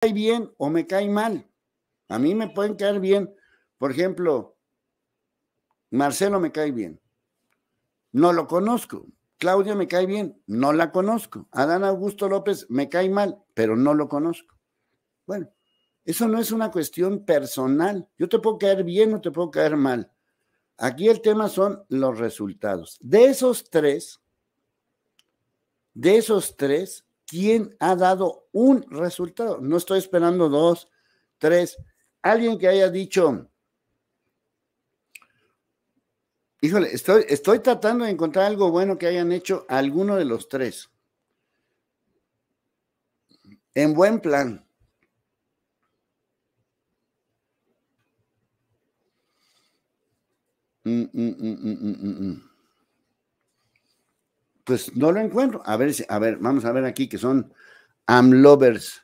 cae bien o me cae mal. A mí me pueden caer bien. Por ejemplo, Marcelo me cae bien. No lo conozco. Claudia me cae bien. No la conozco. Adán Augusto López me cae mal, pero no lo conozco. Bueno, eso no es una cuestión personal. Yo te puedo caer bien o te puedo caer mal. Aquí el tema son los resultados. De esos tres, de esos tres, ¿Quién ha dado un resultado. No estoy esperando dos, tres. Alguien que haya dicho, híjole, estoy, tratando de encontrar algo bueno que hayan hecho alguno de los tres. En buen plan. Mm, mm, mm, mm pues no lo encuentro. A ver, a ver, vamos a ver aquí que son AMLovers.